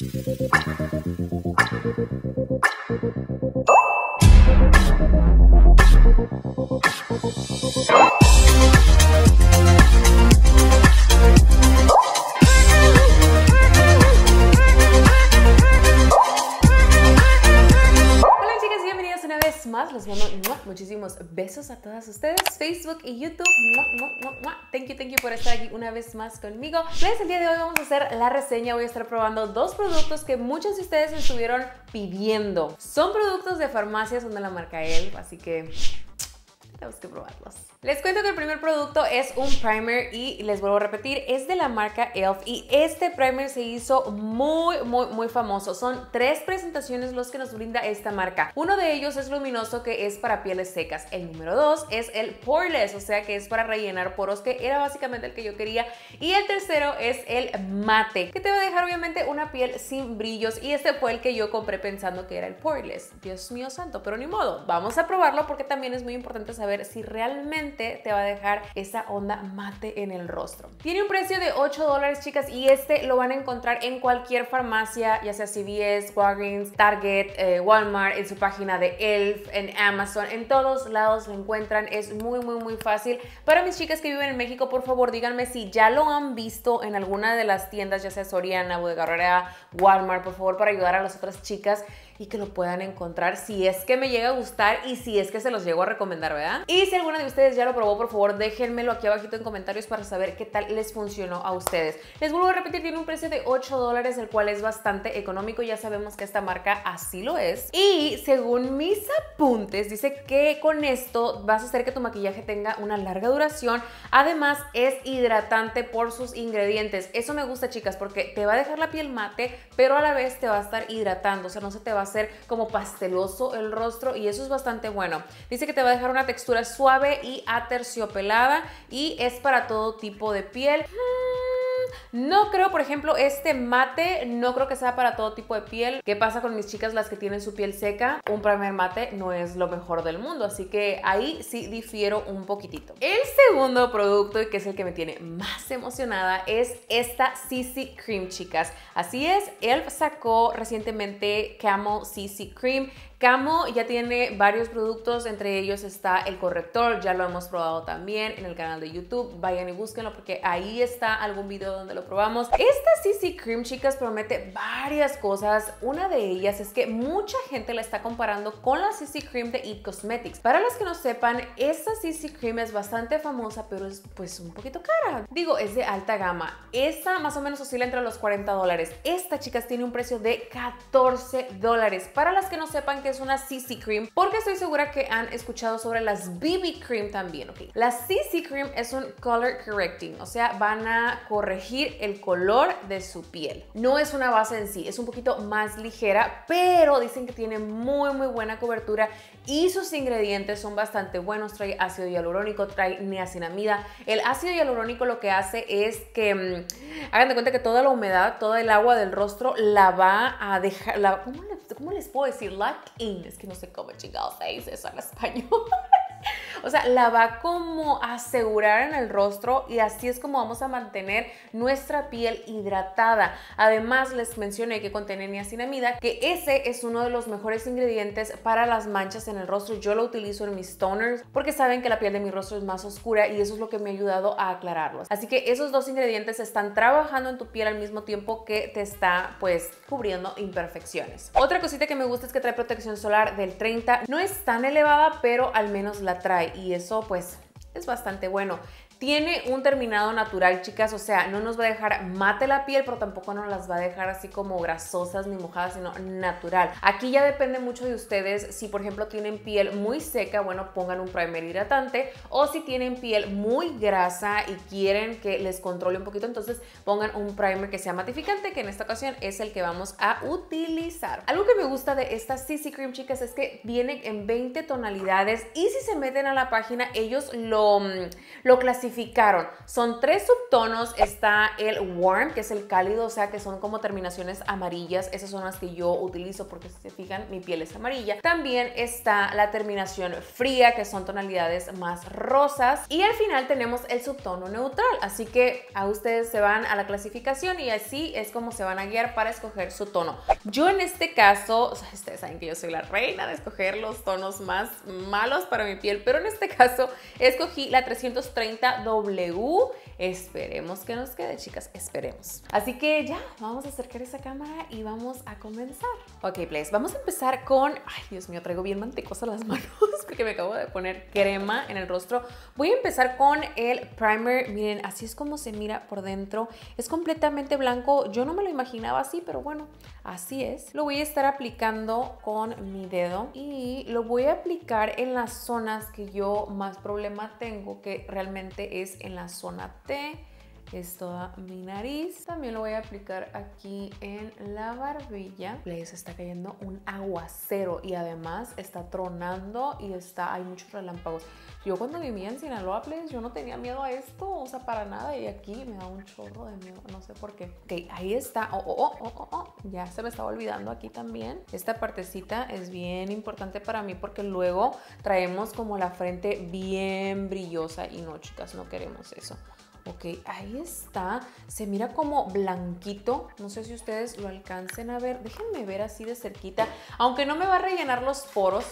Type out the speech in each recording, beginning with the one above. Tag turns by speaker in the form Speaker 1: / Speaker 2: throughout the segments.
Speaker 1: Thank you. besos a todas ustedes. Facebook y YouTube. Thank you, thank you por estar aquí una vez más conmigo. Pues el día de hoy vamos a hacer la reseña. Voy a estar probando dos productos que muchos de ustedes estuvieron pidiendo. Son productos de farmacias, son de la marca ELF, así que tenemos que probarlos. Les cuento que el primer producto es un primer y les vuelvo a repetir, es de la marca e.l.f. y este primer se hizo muy, muy, muy famoso. Son tres presentaciones los que nos brinda esta marca. Uno de ellos es luminoso que es para pieles secas. El número dos es el poreless, o sea que es para rellenar poros que era básicamente el que yo quería. Y el tercero es el mate, que te va a dejar obviamente una piel sin brillos y este fue el que yo compré pensando que era el poreless. Dios mío santo, pero ni modo, vamos a probarlo porque también es muy importante saber ver si realmente te va a dejar esa onda mate en el rostro. Tiene un precio de 8 dólares, chicas, y este lo van a encontrar en cualquier farmacia, ya sea CVS, Walgreens, Target, eh, Walmart, en su página de Elf, en Amazon, en todos lados lo encuentran. Es muy, muy, muy fácil. Para mis chicas que viven en México, por favor, díganme si ya lo han visto en alguna de las tiendas, ya sea Soriana, Bodega Walmart, por favor, para ayudar a las otras chicas y que lo puedan encontrar si es que me llega a gustar y si es que se los llego a recomendar, ¿verdad? Y si alguna de ustedes ya lo probó, por favor, déjenmelo aquí abajito en comentarios para saber qué tal les funcionó a ustedes. Les vuelvo a repetir, tiene un precio de 8 dólares, el cual es bastante económico. Ya sabemos que esta marca así lo es. Y según mis apuntes, dice que con esto vas a hacer que tu maquillaje tenga una larga duración. Además, es hidratante por sus ingredientes. Eso me gusta, chicas, porque te va a dejar la piel mate, pero a la vez te va a estar hidratando. O sea, no se te va a ser como pasteloso el rostro y eso es bastante bueno. Dice que te va a dejar una textura suave y aterciopelada y es para todo tipo de piel. No creo, por ejemplo, este mate, no creo que sea para todo tipo de piel. ¿Qué pasa con mis chicas las que tienen su piel seca? Un primer mate no es lo mejor del mundo, así que ahí sí difiero un poquitito. El segundo producto, y que es el que me tiene más emocionada, es esta CC Cream, chicas. Así es, ELF sacó recientemente Camo CC Cream. Camo ya tiene varios productos, entre ellos está el corrector, ya lo hemos probado también en el canal de YouTube. Vayan y búsquenlo porque ahí está algún video donde probamos. Esta CC Cream, chicas, promete varias cosas. Una de ellas es que mucha gente la está comparando con la CC Cream de It Cosmetics. Para las que no sepan, esta CC Cream es bastante famosa, pero es pues un poquito cara. Digo, es de alta gama. Esta más o menos oscila entre los 40 dólares. Esta, chicas, tiene un precio de 14 dólares. Para las que no sepan que es una CC Cream, porque estoy segura que han escuchado sobre las BB Cream también, ¿ok? La CC Cream es un color correcting, o sea, van a corregir el color de su piel. No es una base en sí, es un poquito más ligera, pero dicen que tiene muy muy buena cobertura y sus ingredientes son bastante buenos. Trae ácido hialurónico, trae niacinamida. El ácido hialurónico lo que hace es que mm, hagan de cuenta que toda la humedad, Toda el agua del rostro la va a dejar, ¿cómo, les, puedo decir? Lock in, es que no sé cómo chingados se dice eso en español. O sea, la va como a asegurar en el rostro y así es como vamos a mantener nuestra piel hidratada. Además, les mencioné que contiene niacinamida, que ese es uno de los mejores ingredientes para las manchas en el rostro. Yo lo utilizo en mis toners porque saben que la piel de mi rostro es más oscura y eso es lo que me ha ayudado a aclararlos. Así que esos dos ingredientes están trabajando en tu piel al mismo tiempo que te está pues cubriendo imperfecciones. Otra cosita que me gusta es que trae protección solar del 30. No es tan elevada, pero al menos la trae y eso pues es bastante bueno. Tiene un terminado natural, chicas, o sea, no nos va a dejar mate la piel, pero tampoco nos las va a dejar así como grasosas ni mojadas, sino natural. Aquí ya depende mucho de ustedes. Si, por ejemplo, tienen piel muy seca, bueno, pongan un primer hidratante. O si tienen piel muy grasa y quieren que les controle un poquito, entonces pongan un primer que sea matificante, que en esta ocasión es el que vamos a utilizar. Algo que me gusta de esta CC Cream, chicas, es que viene en 20 tonalidades y si se meten a la página, ellos lo, mm, lo clasifican clasificaron. Son tres subtonos. Está el warm, que es el cálido, o sea que son como terminaciones amarillas. Esas son las que yo utilizo porque si se fijan, mi piel es amarilla. También está la terminación fría, que son tonalidades más rosas. Y al final tenemos el subtono neutral. Así que a ustedes se van a la clasificación y así es como se van a guiar para escoger su tono. Yo en este caso, ustedes saben que yo soy la reina de escoger los tonos más malos para mi piel, pero en este caso escogí la 330 W. Esperemos que nos quede, chicas, esperemos. Así que ya, vamos a acercar esa cámara y vamos a comenzar. Ok, please, vamos a empezar con... Ay, Dios mío, traigo bien mantecosa las manos. Este que me acabo de poner crema en el rostro. Voy a empezar con el primer. Miren, así es como se mira por dentro. Es completamente blanco. Yo no me lo imaginaba así, pero bueno, así es. Lo voy a estar aplicando con mi dedo y lo voy a aplicar en las zonas que yo más problema tengo, que realmente es en la zona T es toda mi nariz. También lo voy a aplicar aquí en la barbilla. Les está cayendo un aguacero y además está tronando y está, hay muchos relámpagos. Yo cuando vivía en Sinaloa, please, yo no tenía miedo a esto, o sea, para nada. Y aquí me da un chorro de miedo, no sé por qué. Ok, ahí está. Oh, oh, oh, oh, oh. oh. Ya se me estaba olvidando aquí también. Esta partecita es bien importante para mí porque luego traemos como la frente bien brillosa y no, chicas, no queremos eso. Ok, ahí está. Se mira como blanquito. No sé si ustedes lo alcancen a ver. Déjenme ver así de cerquita. Aunque no me va a rellenar los poros,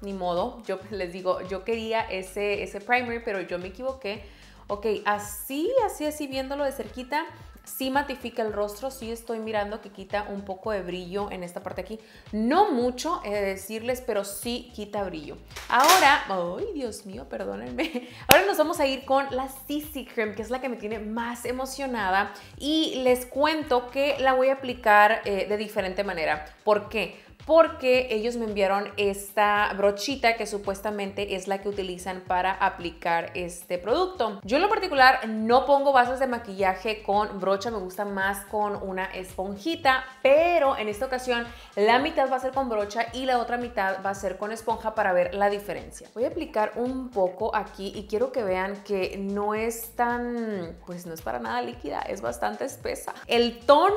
Speaker 1: ni modo. Yo les digo, yo quería ese, ese primer, pero yo me equivoqué ok, así, así, así viéndolo de cerquita, sí matifica el rostro, sí estoy mirando que quita un poco de brillo en esta parte aquí. No mucho, he de decirles, pero sí quita brillo. Ahora, ay Dios mío, perdónenme. Ahora nos vamos a ir con la CC Cream, que es la que me tiene más emocionada. Y les cuento que la voy a aplicar eh, de diferente manera. ¿Por qué? porque ellos me enviaron esta brochita que supuestamente es la que utilizan para aplicar este producto. Yo en lo particular no pongo bases de maquillaje con brocha, me gusta más con una esponjita, pero en esta ocasión la mitad va a ser con brocha y la otra mitad va a ser con esponja para ver la diferencia. Voy a aplicar un poco aquí y quiero que vean que no es tan, pues no es para nada líquida, es bastante espesa. El tono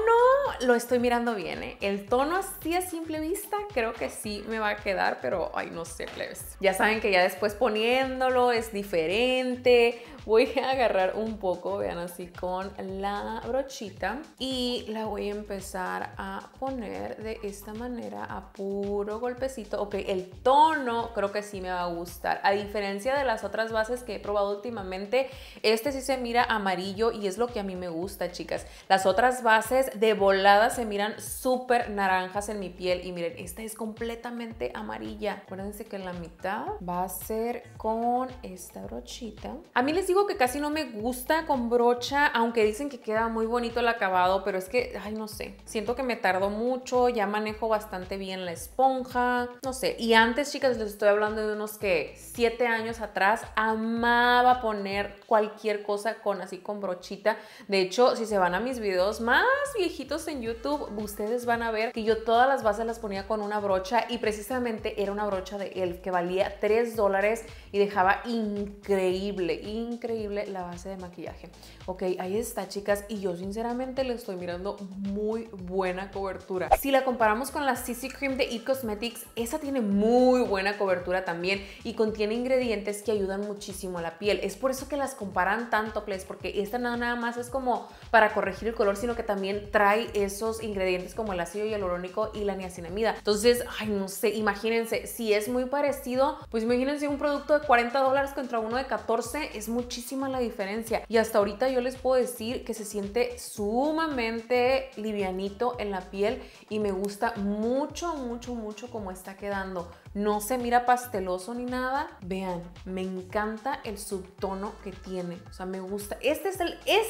Speaker 1: lo estoy mirando bien, ¿eh? el tono así a simple vista creo que sí me va a quedar, pero ay, no sé, plebes. Ya saben que ya después poniéndolo es diferente. Voy a agarrar un poco, vean así, con la brochita y la voy a empezar a poner de esta manera a puro golpecito. Ok, el tono creo que sí me va a gustar. A diferencia de las otras bases que he probado últimamente, este sí se mira amarillo y es lo que a mí me gusta, chicas. Las otras bases de volada se miran súper naranjas en mi piel y miren esta es completamente amarilla. Acuérdense que la mitad va a ser con esta brochita. A mí les digo que casi no me gusta con brocha, aunque dicen que queda muy bonito el acabado, pero es que, ay, no sé. Siento que me tardó mucho, ya manejo bastante bien la esponja, no sé. Y antes, chicas, les estoy hablando de unos que 7 años atrás amaba poner cualquier cosa con así con brochita. De hecho, si se van a mis videos más viejitos en YouTube, ustedes van a ver que yo todas las bases las ponía con una brocha y precisamente era una brocha de él que valía 3 dólares y dejaba increíble, increíble la base de maquillaje. Ok, ahí está chicas y yo sinceramente le estoy mirando muy buena cobertura. Si la comparamos con la CC Cream de e Cosmetics, esa tiene muy buena cobertura también y contiene ingredientes que ayudan muchísimo a la piel. Es por eso que las comparan tanto, porque esta nada más es como para corregir el color, sino que también trae esos ingredientes como el ácido hialurónico y la niacinamida entonces, ay, no sé, imagínense, si es muy parecido, pues imagínense un producto de 40 dólares contra uno de 14, es muchísima la diferencia. Y hasta ahorita yo les puedo decir que se siente sumamente livianito en la piel y me gusta mucho, mucho, mucho cómo está quedando no se mira pasteloso ni nada. Vean, me encanta el subtono que tiene. O sea, me gusta. Este es el, este,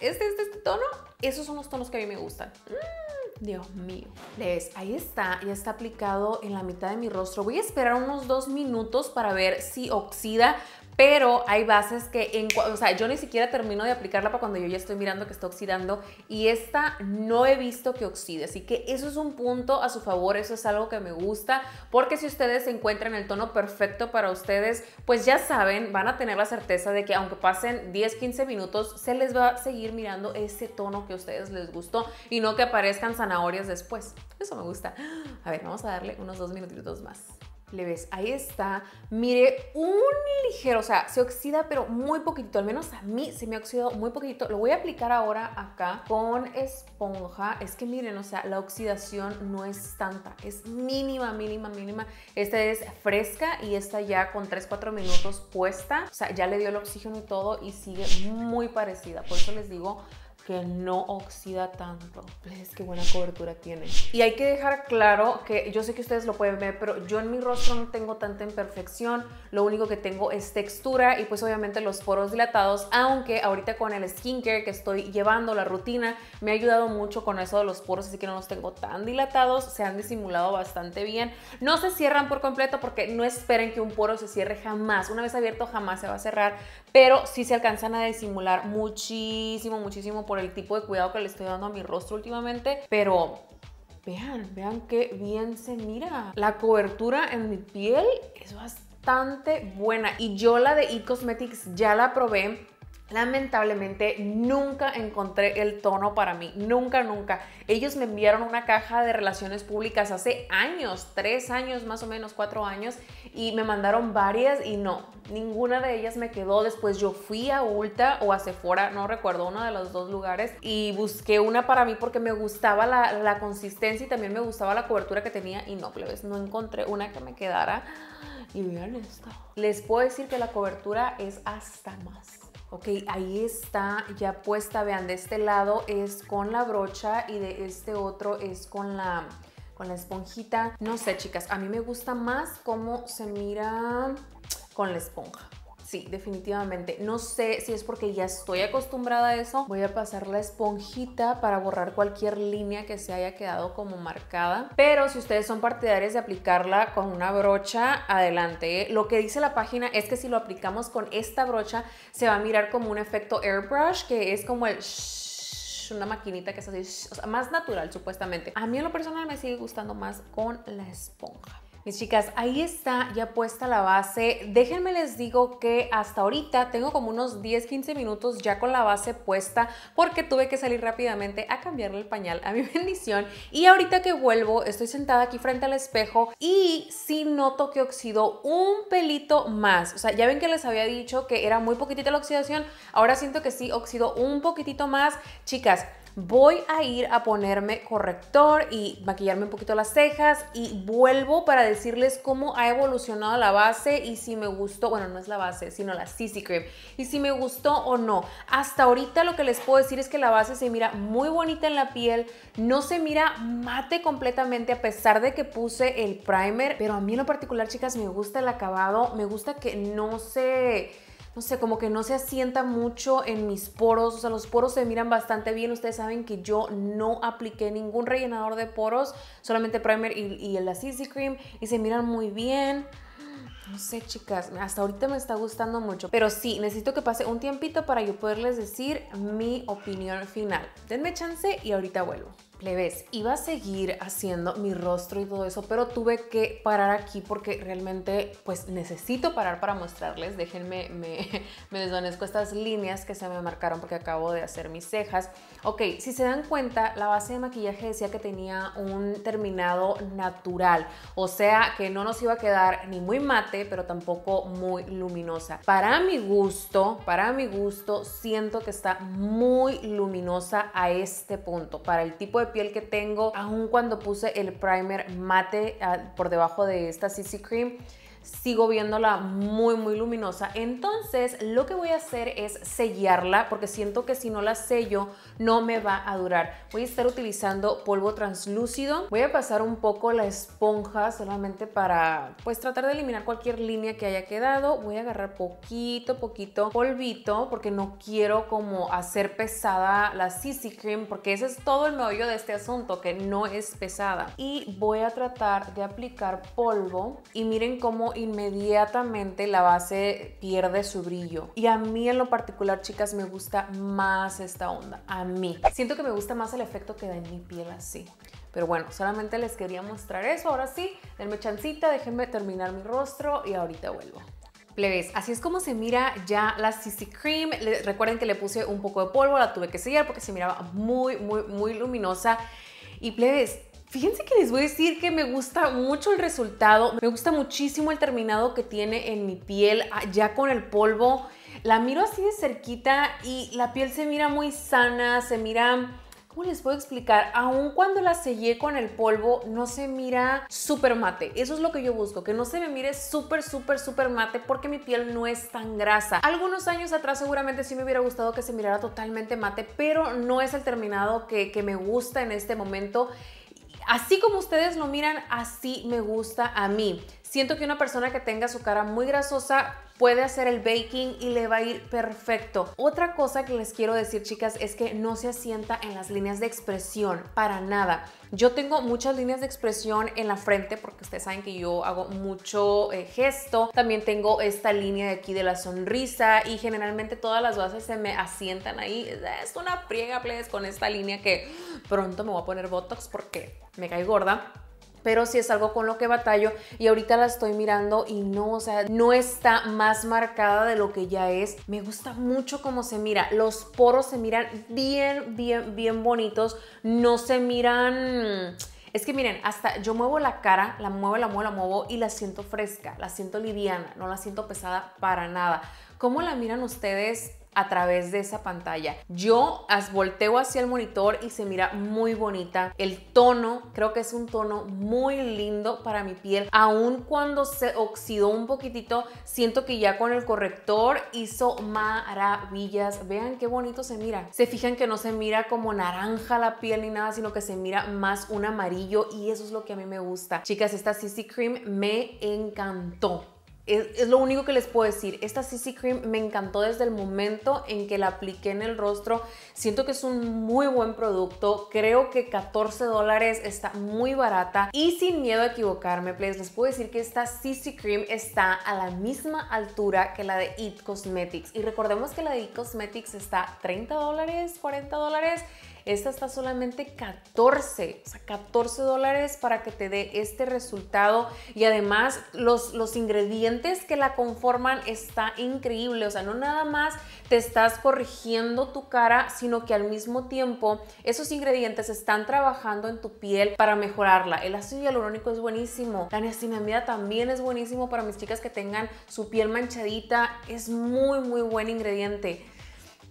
Speaker 1: este, este, este tono. Esos son los tonos que a mí me gustan. Mm, Dios mío. Les, pues, ahí está, ya está aplicado en la mitad de mi rostro. Voy a esperar unos dos minutos para ver si oxida pero hay bases que, en, o sea, yo ni siquiera termino de aplicarla para cuando yo ya estoy mirando que está oxidando y esta no he visto que oxide, así que eso es un punto a su favor, eso es algo que me gusta, porque si ustedes encuentran el tono perfecto para ustedes, pues ya saben, van a tener la certeza de que aunque pasen 10, 15 minutos, se les va a seguir mirando ese tono que a ustedes les gustó y no que aparezcan zanahorias después. Eso me gusta. A ver, vamos a darle unos dos minutitos más le ves, ahí está. Mire, un ligero, o sea, se oxida, pero muy poquitito. Al menos a mí se me ha oxidado muy poquitito. Lo voy a aplicar ahora acá con esponja. Es que miren, o sea, la oxidación no es tanta. Es mínima, mínima, mínima. Esta es fresca y esta ya con 3-4 minutos puesta. O sea, ya le dio el oxígeno y todo y sigue muy parecida. Por eso les digo que no oxida tanto. que buena cobertura tiene. Y hay que dejar claro que yo sé que ustedes lo pueden ver, pero yo en mi rostro no tengo tanta imperfección. Lo único que tengo es textura y pues obviamente los poros dilatados, aunque ahorita con el skincare que estoy llevando, la rutina, me ha ayudado mucho con eso de los poros, así que no los tengo tan dilatados, se han disimulado bastante bien. No se cierran por completo porque no esperen que un poro se cierre jamás. Una vez abierto jamás se va a cerrar, pero sí se alcanzan a disimular muchísimo, muchísimo por el tipo de cuidado que le estoy dando a mi rostro últimamente, pero vean, vean qué bien se mira. La cobertura en mi piel es bastante buena y yo la de E Cosmetics ya la probé Lamentablemente nunca encontré el tono para mí, nunca, nunca. Ellos me enviaron una caja de relaciones públicas hace años, tres años más o menos, cuatro años, y me mandaron varias y no, ninguna de ellas me quedó. Después yo fui a Ulta o a Sephora, no recuerdo, uno de los dos lugares, y busqué una para mí porque me gustaba la, consistencia y también me gustaba la cobertura que tenía y no, plebes, no encontré una que me quedara. Y vean esto. Les puedo decir que la cobertura es hasta más Ok, ahí está ya puesta, vean, de este lado es con la brocha y de este otro es con la, con la esponjita. No sé, chicas, a mí me gusta más cómo se mira con la esponja. Sí, definitivamente. No sé si es porque ya estoy acostumbrada a eso. Voy a pasar la esponjita para borrar cualquier línea que se haya quedado como marcada. Pero si ustedes son partidarios de aplicarla con una brocha, adelante. Lo que dice la página es que si lo aplicamos con esta brocha, se va a mirar como un efecto airbrush, que es como el una maquinita que es así, más natural supuestamente. A mí en lo personal me sigue gustando más con la esponja chicas, ahí está ya puesta la base. Déjenme les digo que hasta ahorita tengo como unos 10, 15 minutos ya con la base puesta porque tuve que salir rápidamente a cambiarle el pañal a mi bendición. Y ahorita que vuelvo, estoy sentada aquí frente al espejo y sí noto que oxidó un pelito más. O sea, ya ven que les había dicho que era muy poquitita la oxidación. Ahora siento que sí oxidó un poquitito más. Chicas, voy a ir a ponerme corrector y maquillarme un poquito las cejas y vuelvo para decirles cómo ha evolucionado la base y si me gustó, bueno, no es la base, sino la CC Cream, y si me gustó o no. Hasta ahorita lo que les puedo decir es que la base se mira muy bonita en la piel, no se mira mate completamente a pesar de que puse el primer, pero a mí en lo particular, chicas, me gusta el acabado, me gusta que no se no sé, como que no se asienta mucho en mis poros, o sea, los poros se miran bastante bien, ustedes saben que yo no apliqué ningún rellenador de poros, solamente primer y, y el Assisi Cream, y se miran muy bien. No sé, chicas, hasta ahorita me está gustando mucho. Pero sí, necesito que pase un tiempito para yo poderles decir mi opinión final. Denme chance y ahorita vuelvo plebes, iba a seguir haciendo mi rostro y todo eso, pero tuve que parar aquí porque realmente pues necesito parar para mostrarles. Déjenme, me, me desvanezco estas líneas que se me marcaron porque acabo de hacer mis cejas. Ok, si se dan cuenta, la base de maquillaje decía que tenía un terminado natural, o sea que no nos iba a quedar ni muy mate, pero tampoco muy luminosa. Para mi gusto, para mi gusto, siento que está muy luminosa a este punto, para el tipo de piel que tengo, aun cuando puse el primer mate ah, por debajo de esta CC Cream, sigo viéndola muy, muy luminosa. Entonces, lo que voy a hacer es sellarla porque siento que si no la sello no me va a durar. Voy a estar utilizando polvo translúcido. Voy a pasar un poco la esponja solamente para pues tratar de eliminar cualquier línea que haya quedado. Voy a agarrar poquito, poquito polvito porque no quiero como hacer pesada la CC Cream porque ese es todo el meollo de este asunto, que no es pesada. Y voy a tratar de aplicar polvo y miren cómo inmediatamente la base pierde su brillo. Y a mí en lo particular, chicas, me gusta más esta onda. A mí. Siento que me gusta más el efecto que da en mi piel así. Pero bueno, solamente les quería mostrar eso. Ahora sí, denme chancita, déjenme terminar mi rostro y ahorita vuelvo. Plebes, así es como se mira ya la CC Cream. recuerden que le puse un poco de polvo, la tuve que sellar porque se miraba muy, muy, muy luminosa. Y plebes, Fíjense que les voy a decir que me gusta mucho el resultado, me gusta muchísimo el terminado que tiene en mi piel ah, ya con el polvo. La miro así de cerquita y la piel se mira muy sana, se mira... ¿Cómo les puedo explicar? Aun cuando la sellé con el polvo, no se mira súper mate. Eso es lo que yo busco, que no se me mire súper, súper, súper mate porque mi piel no es tan grasa. Algunos años atrás seguramente sí me hubiera gustado que se mirara totalmente mate, pero no es el terminado que, que me gusta en este momento. Así como ustedes lo miran, así me gusta a mí. Siento que una persona que tenga su cara muy grasosa puede hacer el baking y le va a ir perfecto. Otra cosa que les quiero decir, chicas, es que no se asienta en las líneas de expresión, para nada. Yo tengo muchas líneas de expresión en la frente porque ustedes saben que yo hago mucho eh, gesto. También tengo esta línea de aquí de la sonrisa y generalmente todas las bases se me asientan ahí. Es una priega, please, con esta línea que pronto me voy a poner Botox porque me cae gorda pero si es algo con lo que batallo y ahorita la estoy mirando y no, o sea, no está más marcada de lo que ya es. Me gusta mucho cómo se mira, los poros se miran bien, bien, bien bonitos, no se miran... Es que miren, hasta yo muevo la cara, la muevo, la muevo, la muevo y la siento fresca, la siento liviana, no la siento pesada para nada. ¿Cómo la miran ustedes a través de esa pantalla. Yo as volteo hacia el monitor y se mira muy bonita. El tono, creo que es un tono muy lindo para mi piel. Aún cuando se oxidó un poquitito, siento que ya con el corrector hizo maravillas. Vean qué bonito se mira. Se fijan que no se mira como naranja la piel ni nada, sino que se mira más un amarillo y eso es lo que a mí me gusta. Chicas, esta CC Cream me encantó. Es, lo único que les puedo decir. Esta CC Cream me encantó desde el momento en que la apliqué en el rostro. Siento que es un muy buen producto. Creo que 14 dólares está muy barata. Y sin miedo a equivocarme, please, les puedo decir que esta CC Cream está a la misma altura que la de It Cosmetics. Y recordemos que la de It Cosmetics está 30 dólares, 40 dólares. Esta está solamente 14, o sea, 14 dólares para que te dé este resultado y además los, los ingredientes que la conforman está increíble, o sea, no nada más te estás corrigiendo tu cara, sino que al mismo tiempo esos ingredientes están trabajando en tu piel para mejorarla. El ácido hialurónico es buenísimo, la niacinamida también es buenísimo para mis chicas que tengan su piel manchadita, es muy muy buen ingrediente.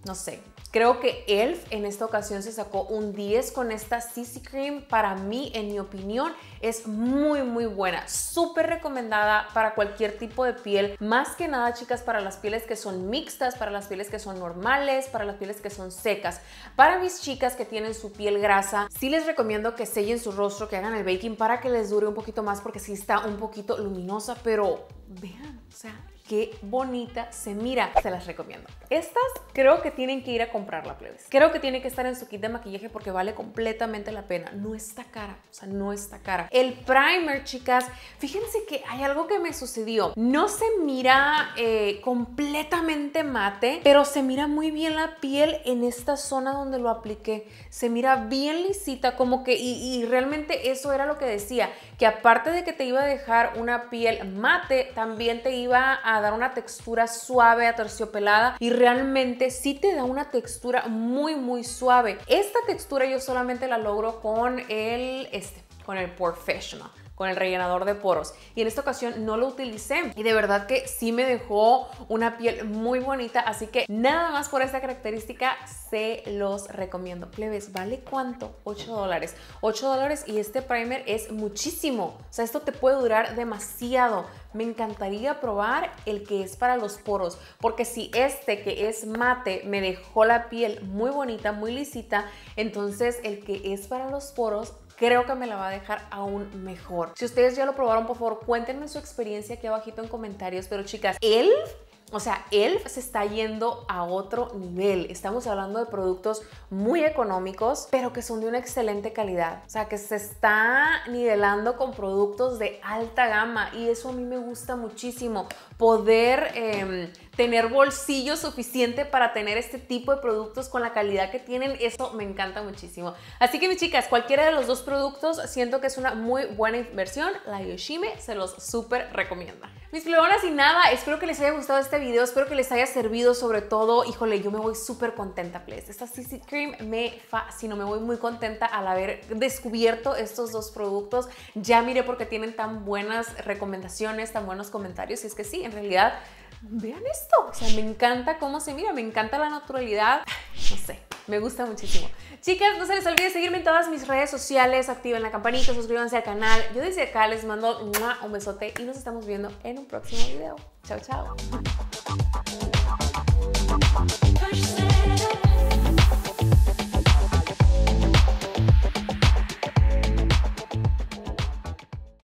Speaker 1: No sé, Creo que ELF en esta ocasión se sacó un 10 con esta CC Cream. Para mí, en mi opinión, es muy, muy buena. Súper recomendada para cualquier tipo de piel. Más que nada, chicas, para las pieles que son mixtas, para las pieles que son normales, para las pieles que son secas. Para mis chicas que tienen su piel grasa, sí les recomiendo que sellen su rostro, que hagan el baking para que les dure un poquito más porque sí está un poquito luminosa, pero vean, o sea, qué bonita se mira. Se las recomiendo. Estas creo que tienen que ir a comprar la plebes. Creo que tiene que estar en su kit de maquillaje porque vale completamente la pena. No está cara, o sea, no está cara. El primer, chicas, fíjense que hay algo que me sucedió. No se mira eh, completamente mate, pero se mira muy bien la piel en esta zona donde lo apliqué. Se mira bien lisita, como que, y realmente eso era lo que decía que aparte de que te iba a dejar una piel mate, también te iba a dar una textura suave, aterciopelada y realmente sí te da una textura muy, muy suave. Esta textura yo solamente la logro con el, este, con el Professional con el rellenador de poros. Y en esta ocasión no lo utilicé y de verdad que sí me dejó una piel muy bonita, así que nada más por esta característica se los recomiendo. Plebes, ¿vale cuánto? 8 dólares. 8 dólares y este primer es muchísimo. O sea, esto te puede durar demasiado. Me encantaría probar el que es para los poros, porque si este que es mate me dejó la piel muy bonita, muy lisita, entonces el que es para los poros creo que me la va a dejar aún mejor. Si ustedes ya lo probaron, por favor, cuéntenme su experiencia aquí abajito en comentarios. Pero chicas, él... O sea, ELF se está yendo a otro nivel. Estamos hablando de productos muy económicos, pero que son de una excelente calidad. O sea, que se está nivelando con productos de alta gama y eso a mí me gusta muchísimo poder em, tener bolsillo suficiente para tener este tipo de productos con la calidad que tienen, eso me encanta muchísimo. Así que mis chicas, cualquiera de los dos productos siento que es una muy buena inversión, la Yoshime se los súper recomienda. Mis pleonas y nada, espero que les haya gustado este video, espero que les haya servido sobre todo, híjole, yo me voy súper contenta, please. Esta CC Cream me no me voy muy contenta al haber descubierto estos dos productos. Ya miré porque tienen tan buenas recomendaciones, tan buenos comentarios, y es que sí, en realidad, vean esto. O sea, me encanta cómo se mira, me encanta la naturalidad. No sé, me gusta muchísimo. Chicas, no se les olvide seguirme en todas mis redes sociales, activen la campanita, suscríbanse al canal. Yo desde acá les mando un besote y nos estamos viendo en un próximo video. Chao, chao.